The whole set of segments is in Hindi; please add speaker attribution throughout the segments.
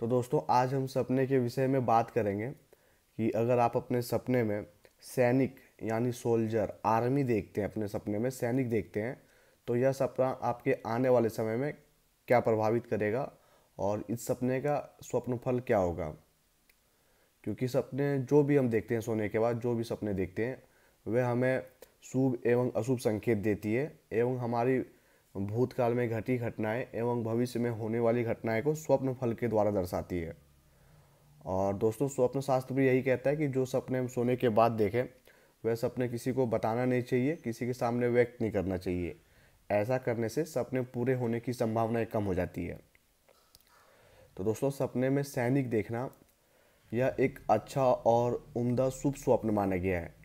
Speaker 1: तो दोस्तों आज हम सपने के विषय में बात करेंगे कि अगर आप अपने सपने में सैनिक यानी सोल्जर आर्मी देखते हैं अपने सपने में सैनिक देखते हैं तो यह सपना आपके आने वाले समय में क्या प्रभावित करेगा और इस सपने का स्वप्नफल क्या होगा क्योंकि सपने जो भी हम देखते हैं सोने के बाद जो भी सपने देखते हैं वह हमें शुभ एवं अशुभ संकेत देती है एवं हमारी भूतकाल में घटी घटनाएं एवं भविष्य में होने वाली घटनाएं को स्वप्न फल के द्वारा दर्शाती है और दोस्तों स्वप्न शास्त्र भी यही कहता है कि जो सपने हम सोने के बाद देखें वह सपने किसी को बताना नहीं चाहिए किसी के सामने व्यक्त नहीं करना चाहिए ऐसा करने से सपने पूरे होने की संभावनाएं कम हो जाती है तो दोस्तों सपने में सैनिक देखना यह एक अच्छा और उम्दा शुभ स्वप्न माना गया है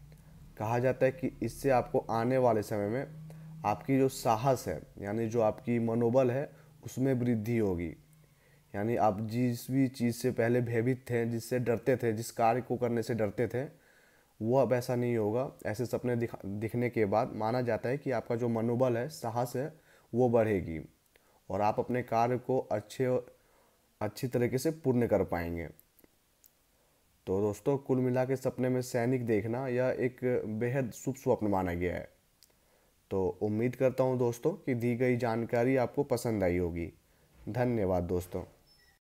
Speaker 1: कहा जाता है कि इससे आपको आने वाले समय में आपकी जो साहस है यानी जो आपकी मनोबल है उसमें वृद्धि होगी यानी आप जिस भी चीज़ से पहले भयभीत थे जिससे डरते थे जिस कार्य को करने से डरते थे वह अब ऐसा नहीं होगा ऐसे सपने दिख दिखने के बाद माना जाता है कि आपका जो मनोबल है साहस है वो बढ़ेगी और आप अपने कार्य को अच्छे अच्छी तरीके से पूर्ण कर पाएंगे तो दोस्तों कुल मिला के सपने में सैनिक देखना यह एक बेहद शुभ स्वप्न माना गया है तो उम्मीद करता हूँ दोस्तों कि दी गई जानकारी आपको पसंद आई होगी धन्यवाद दोस्तों